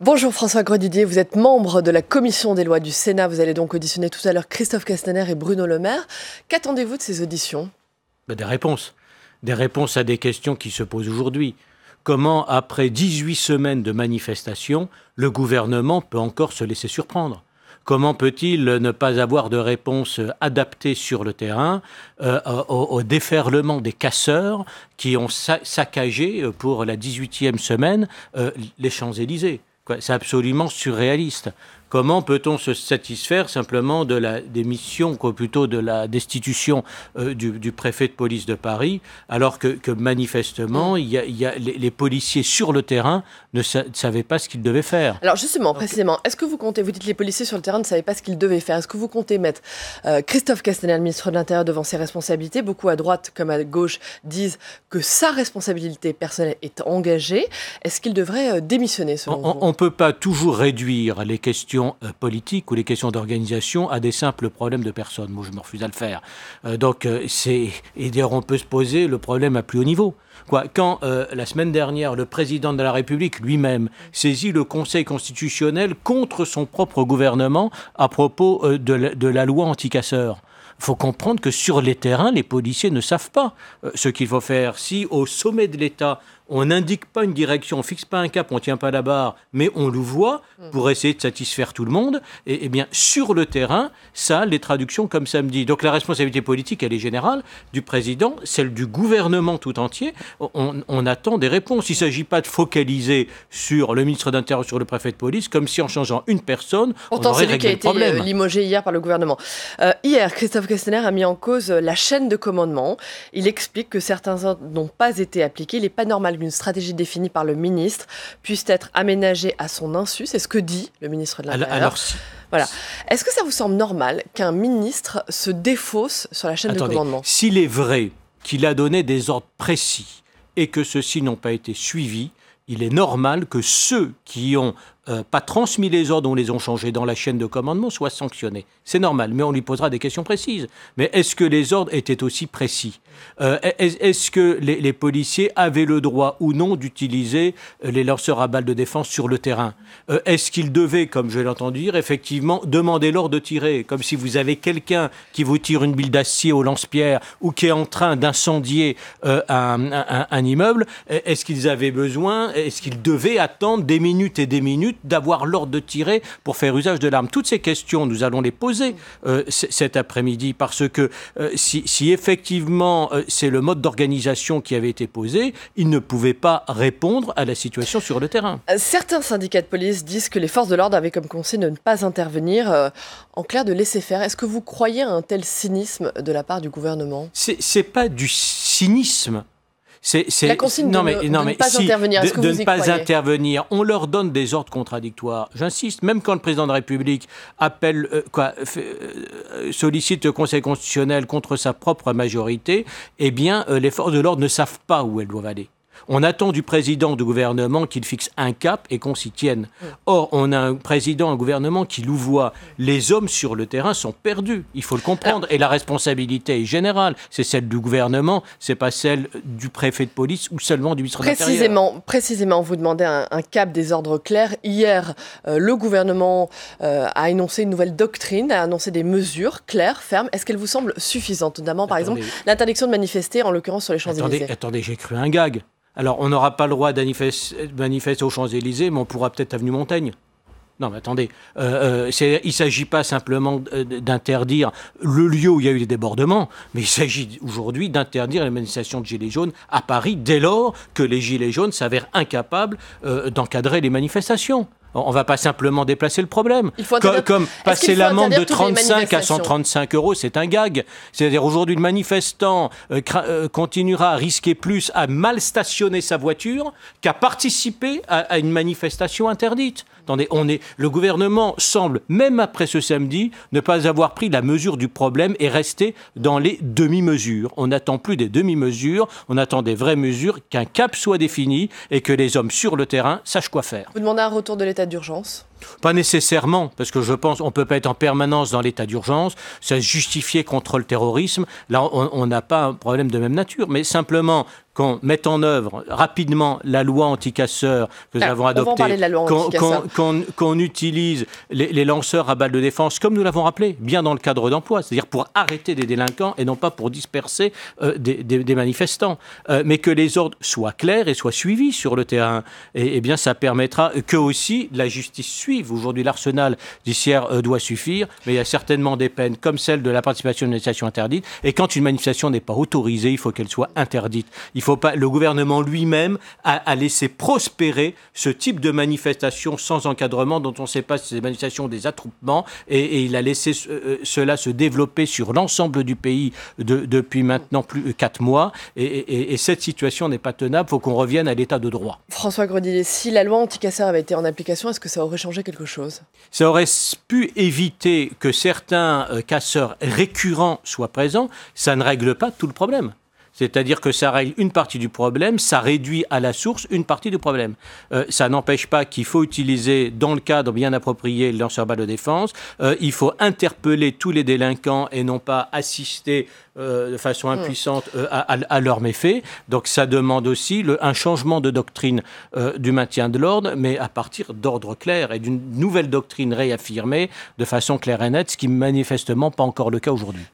Bonjour François Grodidier, vous êtes membre de la commission des lois du Sénat. Vous allez donc auditionner tout à l'heure Christophe Castaner et Bruno Le Maire. Qu'attendez-vous de ces auditions ben, Des réponses. Des réponses à des questions qui se posent aujourd'hui. Comment, après 18 semaines de manifestations, le gouvernement peut encore se laisser surprendre Comment peut-il ne pas avoir de réponse adaptées sur le terrain euh, au, déferlement des casseurs qui ont saccagé euh, pour la 18e semaine euh, les Champs-Élysées c'est absolument surréaliste. Comment peut-on se satisfaire simplement de la démission, ou plutôt de la destitution euh, du, préfet de police de Paris, alors que, manifestement, il y les, policiers sur le terrain ne, savaient pas ce qu'ils devaient faire Alors justement, précisément, est-ce que vous comptez, vous dites les policiers sur le terrain ne savaient pas ce qu'ils devaient faire, est-ce que vous comptez mettre euh, Christophe Castaner, ministre de l'Intérieur, devant ses responsabilités Beaucoup à droite comme à gauche disent que sa responsabilité personnelle est engagée. Est-ce qu'il devrait euh, démissionner on, On ne peut pas toujours réduire les questions politique euh, politiques ou les questions d'organisation à des simples problèmes de personnes. Moi, je me refuse à le faire. Euh, donc, euh, c'est. Et d'ailleurs, on peut se poser le problème à plus haut niveau. quand la semaine dernière, le président de la République lui-même saisit le Conseil constitutionnel contre son propre gouvernement à propos de, la, de, la, loi faut comprendre que sur les terrains, les policiers ne savent pas euh, ce qu'il faut faire. Si au sommet de l'État, on n'indique pas une direction, on fixe pas un cap, on tient pas la barre, mais on le voit mm. pour essayer de satisfaire tout le monde, et, eh, eh bien sur le terrain, ça, les traductions comme samedi. Donc la responsabilité politique, elle est générale, du président, celle du gouvernement tout entier. On, attend des réponses. Il ne s'agit pas de focaliser sur le ministre d'Intérieur, sur le préfet de police, comme si en changeant une personne, on aurait réglé le problème. qui a été euh, limogé hier par le gouvernement. Euh, hier, Christophe questionnaire a mis en cause euh, la chaîne de commandement. Il explique que certains ordres n'ont pas été appliqués. Il n'est pas normal qu'une stratégie définie par le ministre puisse être aménagée à son insu. C'est ce que dit le ministre de l'Intérieur. voilà. Est-ce que ça vous semble normal qu'un ministre se défausse sur la chaîne de commandement S'il est vrai qu'il a donné des ordres précis et que ceux-ci n'ont pas été suivis, il est normal que ceux qui ont euh, pas transmis les ordres, on les a changés dans la chaîne de commandement, soit sanctionné. C'est normal, mais on lui posera des questions précises. Mais est-ce que les ordres étaient aussi précis euh, Est-ce que les, policiers avaient le droit ou non d'utiliser euh, les lanceurs à balles de défense sur le terrain Est-ce qu'ils devaient, comme je l'ai entendu dire, effectivement demander l'ordre de tirer Comme si vous avez quelqu'un qui vous tire une bille d'acier au lance-pierre ou qui est en train d'incendier un immeuble, est-ce qu'ils avaient besoin, est-ce qu'ils devaient attendre des minutes et des minutes d'avoir l'ordre de tirer pour faire usage de l'arme Toutes ces questions, nous allons les poser euh, cet après-midi parce que euh, si, effectivement euh, c'est le mode d'organisation qui avait été posé, il ne pouvait pas répondre à la situation sur le terrain. Certains syndicats de police disent que les forces de l'ordre avaient comme conseil de ne pas intervenir, en clair de laisser faire. Est-ce que vous croyez à un tel cynisme de la part du gouvernement C'est pas du cynisme c'est la non, de, mais, non, ne pas intervenir. ne pas intervenir. On leur donne des ordres contradictoires. J'insiste, même quand le président de la République appelle, euh, quoi, euh, euh, sollicite le Conseil constitutionnel contre sa propre majorité, eh bien, les forces de l'ordre ne savent pas où elles doivent aller. On attend du président du gouvernement qu'il fixe un cap et qu'on s'y tienne. Or, on a un président, un gouvernement qui louvoie. Les hommes sur le terrain sont perdus. Il faut le comprendre. Et la responsabilité est générale. C'est celle du gouvernement, c'est pas celle du préfet de police ou seulement du ministre précisément, de Précisément, vous demandez un, cap des ordres clairs. Hier, euh, le gouvernement euh, a énoncé une nouvelle doctrine, a annoncé des mesures claires, fermes. Est-ce qu'elles vous semblent suffisantes Notamment, par exemple, l'interdiction de manifester, en l'occurrence sur les Champs-Élysées. Attendez, attendez j'ai cru un gag. Alors, on n'aura pas le droit de manifester, aux Champs-Élysées, mais on pourra peut-être avenue Montaigne. Non, mais attendez, euh, euh, il ne s'agit pas simplement euh, d'interdire le lieu où il y a eu des débordements, mais il s'agit aujourd'hui d'interdire les manifestations de Gilets jaunes à Paris dès lors que les Gilets jaunes s'avèrent incapables d'encadrer les manifestations. On va pas simplement déplacer le problème. comme, passer l'amende de 35 à 135 euros, c'est un gag. C'est-à-dire aujourd'hui, le manifestant euh, euh, continuera à risquer plus à mal stationner sa voiture qu'à participer à, une manifestation interdite. on est, le gouvernement semble, même après ce samedi, ne pas avoir pris la mesure du problème et rester dans les demi-mesures. On n'attend plus des demi-mesures, on attend des vraies mesures, qu'un cap soit défini et que les hommes sur le terrain sachent quoi faire. Vous demandez un retour de d'urgence Pas nécessairement, parce que je pense qu'on peut pas être en permanence dans l'état d'urgence. Ça justifier contre le terrorisme. Là, on n'a pas un problème de même nature. Mais simplement, qu'on mette en œuvre rapidement la loi anticasseur que nous ah, avons adoptée, qu'on utilise les, lanceurs à balles de défense, comme nous l'avons rappelé, bien dans le cadre d'emploi, c'est-à-dire pour arrêter des délinquants et non pas pour disperser euh, des, manifestants, euh, mais que les ordres soient clairs et soient suivis sur le terrain. Et, eh bien, ça permettra que aussi la justice suive. Aujourd'hui, l'arsenal d'icière euh, doit suffire, mais il y a certainement des peines comme celle de la participation à une manifestation interdite. Et quand une manifestation n'est pas autorisée, il faut qu'elle soit interdite. Il le gouvernement lui-même a, laissé prospérer ce type de manifestation sans encadrement, dont on ne sait pas si c'est des manifestations des attroupements, et, il a laissé euh, cela se développer sur l'ensemble du pays depuis maintenant plus de euh, quatre mois. Et, cette situation n'est pas tenable. Il faut qu'on revienne à l'état de droit. François Grenier, si la loi anti-casseurs avait été en application, est-ce que ça aurait changé quelque chose Ça aurait pu éviter que certains euh, casseurs récurrents soient présents. Ça ne règle pas tout le problème. C'est-à-dire que ça règle une partie du problème, ça réduit à la source une partie du problème. Euh, ça n'empêche pas qu'il faut utiliser, dans le cadre bien approprié, le lanceur balle de défense. Euh, il faut interpeller tous les délinquants et non pas assister euh, de façon mm. impuissante à, à, leurs méfaits. Donc ça demande aussi le, un changement de doctrine du maintien de l'ordre, mais à partir d'ordre clair et d'une nouvelle doctrine réaffirmée de façon claire et nette, ce qui manifestement pas encore le cas aujourd'hui.